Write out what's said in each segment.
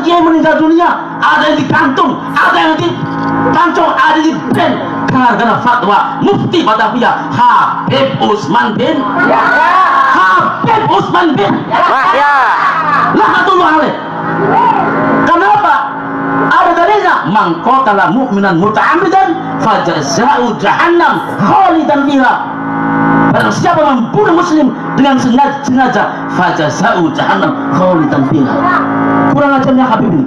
orang kiai meninggal dunia ada yang digantung ada yang dikancung ada di band karena fatwa mufti Batavia Habib Usman bin Habib Usman bin Yahya Lahatullah alaih kenapa ada dalilnya mangkotala mu'minan muta'amidan fajazau jahannam khalidan fiha Barang siapa membunuh muslim dengan sengaja, sengaja fajazau jahannam khalidan fiha kurang ajarnya Habibie.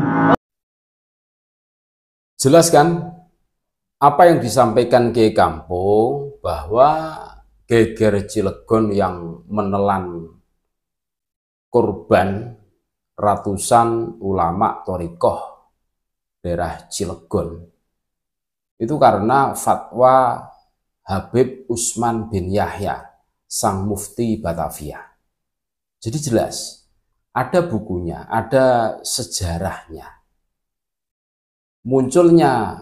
Jelas kan apa yang disampaikan ke Kampung bahwa geger Cilegon yang menelan korban ratusan ulama torikoh daerah Cilegon itu karena fatwa Habib Usman bin Yahya sang mufti Batavia. Jadi jelas ada bukunya, ada sejarahnya. Munculnya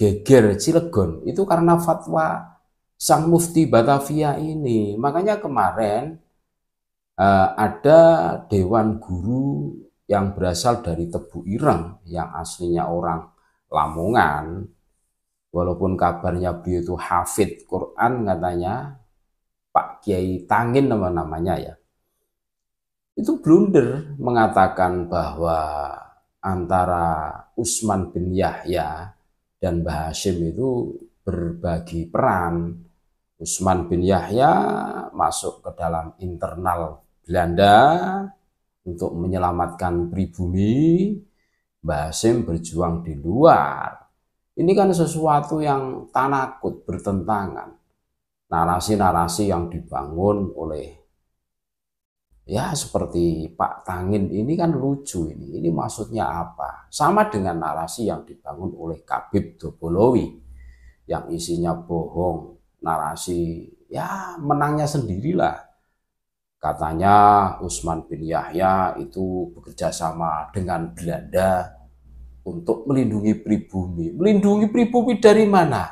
geger Cilegon itu karena fatwa sang mufti Batavia ini. Makanya kemarin eh, ada dewan guru yang berasal dari Tebu Ireng yang aslinya orang Lamongan walaupun kabarnya beliau itu hafid Quran katanya Pak Kiai Tangin nama namanya ya itu blunder mengatakan bahwa antara Usman bin Yahya dan Mbah Hashim itu berbagi peran. Usman bin Yahya masuk ke dalam internal Belanda untuk menyelamatkan pribumi, Mbah Hashim berjuang di luar. Ini kan sesuatu yang tanakut bertentangan. Narasi-narasi yang dibangun oleh ya seperti Pak Tangin ini kan lucu ini. Ini maksudnya apa? Sama dengan narasi yang dibangun oleh Kabib Dobolowi yang isinya bohong, narasi ya menangnya sendirilah. Katanya Usman bin Yahya itu bekerja sama dengan Belanda untuk melindungi pribumi. Melindungi pribumi dari mana?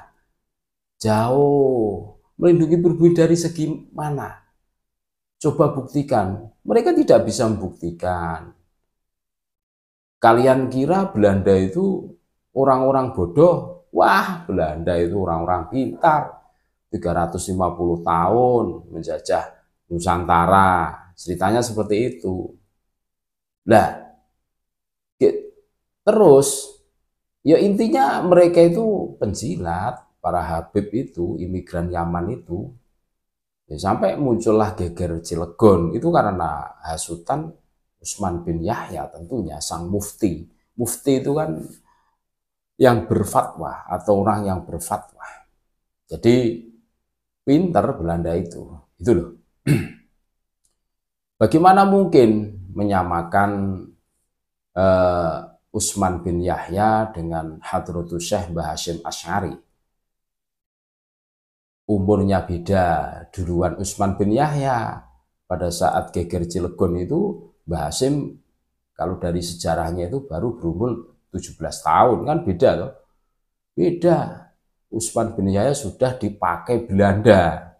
Jauh. Melindungi pribumi dari segi mana? Coba buktikan. Mereka tidak bisa membuktikan. Kalian kira Belanda itu orang-orang bodoh? Wah, Belanda itu orang-orang pintar. 350 tahun menjajah Nusantara. Ceritanya seperti itu. Nah, terus ya intinya mereka itu penjilat, para Habib itu, imigran Yaman itu, Ya, sampai muncullah geger Cilegon itu karena hasutan Usman bin Yahya tentunya sang mufti. Mufti itu kan yang berfatwa atau orang yang berfatwa. Jadi pinter Belanda itu. Itu loh. Bagaimana mungkin menyamakan uh, Usman bin Yahya dengan Hadrotu Syekh Mbah Asy'ari? umurnya beda. Duluan Usman bin Yahya pada saat geger Cilegon itu Mbah Hasim kalau dari sejarahnya itu baru berumur 17 tahun kan beda loh. Beda. Usman bin Yahya sudah dipakai Belanda.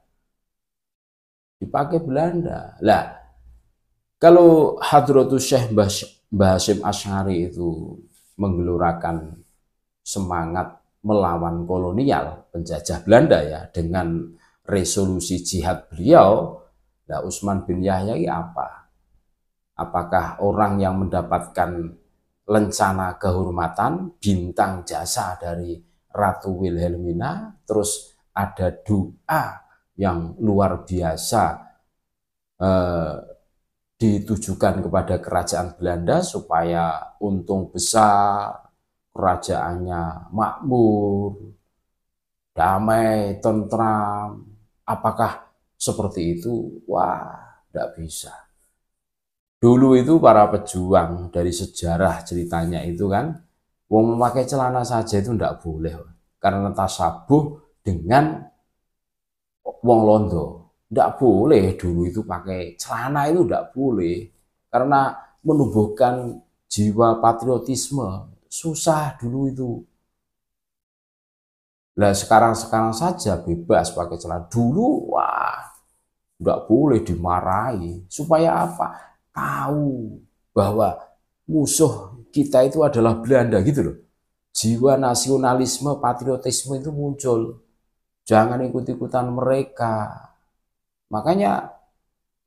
Dipakai Belanda. Lah, kalau Hadratus Syekh Mbah Hasim Ashari itu menggelurakan semangat melawan kolonial penjajah Belanda ya dengan resolusi jihad beliau nah Utsman bin Yahya ini apa apakah orang yang mendapatkan lencana kehormatan bintang jasa dari Ratu Wilhelmina terus ada doa yang luar biasa eh, ditujukan kepada kerajaan Belanda supaya untung besar kerajaannya makmur, damai, tentram. Apakah seperti itu? Wah, tidak bisa. Dulu itu para pejuang dari sejarah ceritanya itu kan, wong memakai celana saja itu tidak boleh. Karena tasabuh dengan wong londo. Tidak boleh dulu itu pakai celana itu tidak boleh. Karena menumbuhkan jiwa patriotisme susah dulu itu. Lah sekarang-sekarang saja bebas pakai celana. Dulu wah nggak boleh dimarahi. Supaya apa? Tahu bahwa musuh kita itu adalah Belanda gitu loh. Jiwa nasionalisme, patriotisme itu muncul. Jangan ikut-ikutan mereka. Makanya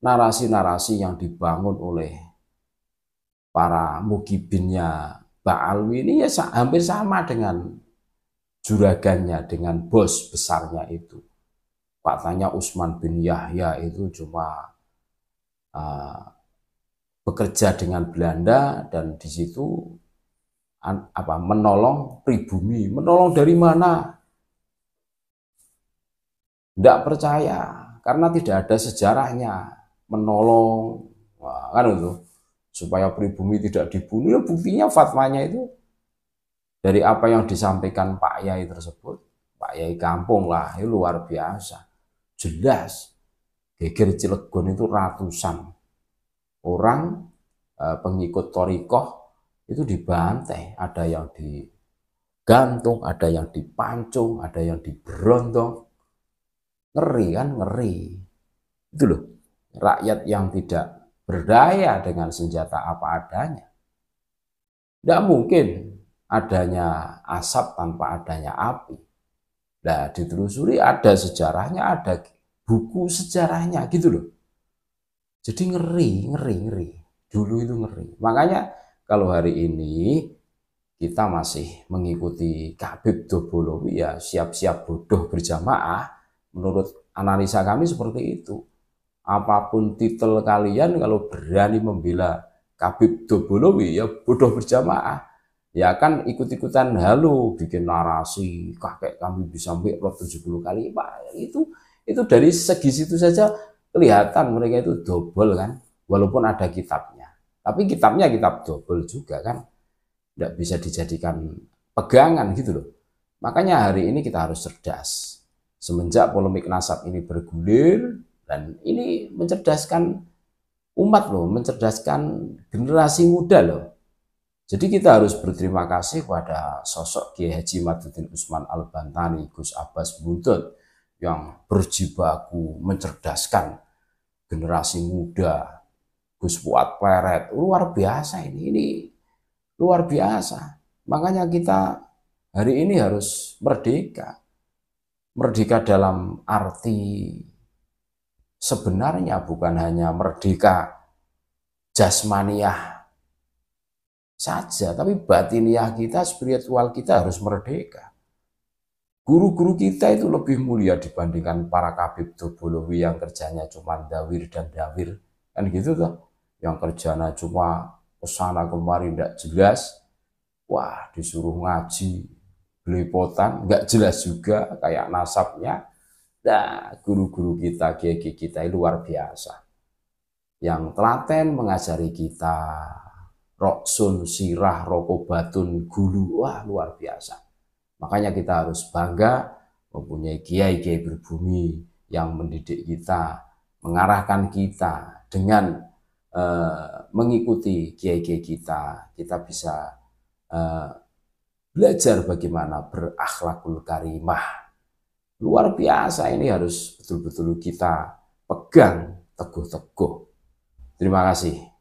narasi-narasi yang dibangun oleh para mukibinnya Ba'alwi ini ya hampir sama dengan juragannya, dengan bos besarnya itu. Katanya Usman bin Yahya itu cuma uh, bekerja dengan Belanda dan di situ an, apa menolong pribumi. Menolong dari mana? Tidak percaya karena tidak ada sejarahnya menolong Wah, kan itu supaya pribumi tidak dibunuh ya buktinya fatwanya itu dari apa yang disampaikan Pak Yai tersebut Pak Yai kampung lah itu ya, luar biasa jelas geger Cilegon itu ratusan orang eh, pengikut torikoh itu dibantai ada yang digantung ada yang dipancung ada yang diberondong ngeri kan ngeri itu loh rakyat yang tidak berdaya dengan senjata apa adanya. Tidak mungkin adanya asap tanpa adanya api. Nah, ditelusuri ada sejarahnya, ada buku sejarahnya gitu loh. Jadi ngeri, ngeri, ngeri. Dulu itu ngeri. Makanya kalau hari ini kita masih mengikuti Kabib Dobolowi ya siap-siap bodoh berjamaah, menurut analisa kami seperti itu apapun titel kalian kalau berani membela Kabib Dobolowi ya bodoh berjamaah ya kan ikut-ikutan halo bikin narasi kakek kami bisa mikrot 70 kali pak itu itu dari segi situ saja kelihatan mereka itu double kan walaupun ada kitabnya tapi kitabnya kitab double juga kan tidak bisa dijadikan pegangan gitu loh makanya hari ini kita harus cerdas semenjak polemik nasab ini bergulir dan ini mencerdaskan umat loh, mencerdaskan generasi muda loh. Jadi kita harus berterima kasih kepada sosok Kiai Haji Madudin Usman Al-Bantani, Gus Abbas Buntut yang berjibaku mencerdaskan generasi muda. Gus Buat Peret, luar biasa ini, ini luar biasa. Makanya kita hari ini harus merdeka. Merdeka dalam arti sebenarnya bukan hanya merdeka jasmaniah saja, tapi batiniah kita, spiritual kita harus merdeka. Guru-guru kita itu lebih mulia dibandingkan para kabib Dobolowi yang kerjanya cuma dawir dan dawir. Kan gitu tuh. Yang kerjanya cuma kesana kemarin tidak jelas. Wah disuruh ngaji, belepotan, nggak jelas juga kayak nasabnya Nah, guru-guru kita, kiai kita luar biasa. Yang telaten mengajari kita roksun, sirah, rokobatun, gulu, wah luar biasa. Makanya kita harus bangga mempunyai kiai-kiai berbumi yang mendidik kita, mengarahkan kita dengan uh, mengikuti kiai-kiai kita. Kita bisa uh, belajar bagaimana berakhlakul karimah, Luar biasa ini harus betul-betul kita pegang teguh-teguh. Terima kasih.